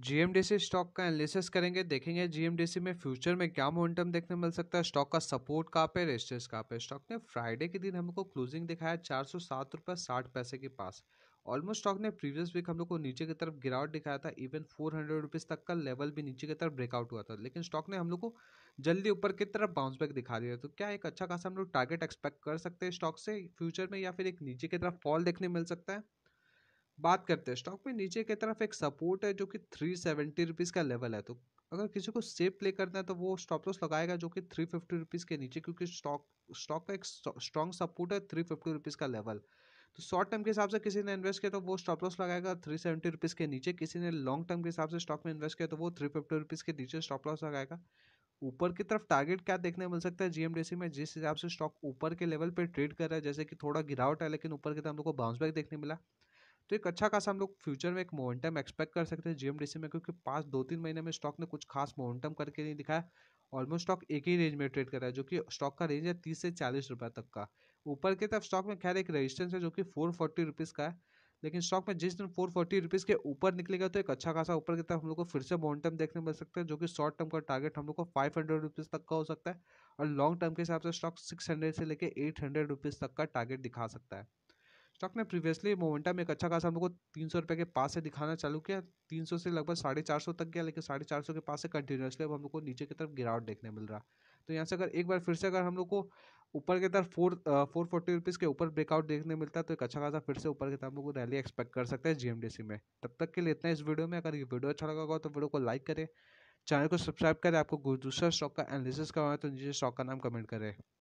GMDC stock का analysis करेंगे देखेंगे जीएमडीसी में फ्यूचर में क्या मोमेंटम देखने मिल सकता है स्टॉक का सपोर्ट कहाँ पे रेजिस्टेंस कहाँ पे स्टॉक ने फ्राइडे के दिन हमको क्लोजिंग दिखाया चार सौ सात रुपये साठ पैसे के पास ऑलमोस्ट स्टॉक ने प्रीवियस वीक हम लोग को नीचे की तरफ गिरावट दिखाया था इवन फोर हंड्रेड रुपीज़ तक का लेवल भी नीचे की तरफ ब्रेकआउट हुआ था लेकिन स्टॉक ने हम लोग को जल्दी ऊपर की तरफ बाउंस बैक दिखा दिया तो क्या एक अच्छा खासा हम लोग टारगेट एक्सपेक्ट कर सकते हैं स्टॉक से फ्यूचर में या फिर एक नीचे की तरफ फॉल देखने मिल सकता है बात करते हैं स्टॉक में नीचे की तरफ एक सपोर्ट है जो कि थ्री सेवेंटी रुपीज़ का लेवल है तो अगर किसी को सेफ प्ले करना है तो वो स्टॉप लॉस लगाएगा जो कि थ्री फिफ्टी रुपीज़ के नीचे क्योंकि स्टॉक स्टॉक का एक स्ट्रॉन्ग सपोर्ट है थ्री फिफ्टी रुपीज़ का लेवल तो शॉर्ट टर्म के हिसाब से किसी ने इन्वेस्ट किया तो वो स्टॉप लॉस लगाएगा थ्री सेवेंटी रुपीज़ के नीचे किसी ने लॉन्ग टर्म के हिसाब से स्टॉक में इन्वेस्ट किया तो वो थ्री फिफ्टी रुपीज़ के नीचे स्टॉप लॉस लगाएगा ऊपर की तरफ टारगेट क्या देखने मिल सकता है जीएमडीसी में जिस हिसाब से स्टॉक ऊपर के लेवल पर ट्रेड कर रहा है जैसे कि थोड़ा गिरावट है लेकिन ऊपर की तरफ हमको बाउंस बैक देखने मिला तो एक अच्छा खासा हम लोग फ्यूचर में एक मोमेंटम एक्सपेक्ट कर सकते हैं जीएमडीसी में क्योंकि पास दो तीन महीने में स्टॉक ने कुछ खास मोमेंटम करके नहीं दिखाया ऑलमोस्ट स्टॉक एक ही रेंज में ट्रेड कर रहा है जो कि स्टॉक का रेंज है तीस से चालीस रुपये तक का ऊपर की तरफ स्टॉक में खैर एक रजिस्टेंस है जो कि फोर फोर्टी रुपीज़ का है लेकिन स्टॉक में जिस दिन फोर फोर्टी रुपीज़ के ऊपर निकलेगा तो एक अच्छा खासा ऊपर की तरफ हम लोग को फिर से मोमेंटम देखने मिल सकता है जो कि शॉर्ट टर्म का टारगेट हम लोग को फाइव हंड्रेड रुपीज़ तक का हो सकता है और लॉन्ग टर्म के हिसाब से स्टॉक सिक्स हंड्रेड से लेकर एट हंड्रेड रुपीज़ तक का टारगेट दिखा सकता है स्टॉक ने प्रीवियसली मोमेंटम एक अच्छा खासा हम लोग को तीन सौ रुपये के पास से दिखाना चालू किया तीन सौ से लगभग साढ़े चार सौ तक गया लेकिन साढ़े चार सौ के पास से कंटिन्यूसली अब हम लोग को नीचे की तरफ गिरावट देखने मिल रहा तो यहाँ से अगर एक बार फिर से अगर हम लोग को ऊपर की तरफ फोर फोर फोर्टी रुपीज़ के ऊपर ब्रेकआउट देखने मिलता है तो एक अच्छा खासा फिर से ऊपर की तरफ हम लोग रैली एक्सपेक्ट कर सकते हैं जीएमडीसी में तब तक के लिए इतना इस वीडियो में अगर ये वीडियो अच्छा लगा होगा तो वीडियो को लाइक करें चैनल को सब्सक्राइब करें आपको दूसरा स्टॉक का एनालिसिस करवाए तो नीचे स्टॉक का नाम कमेंट करें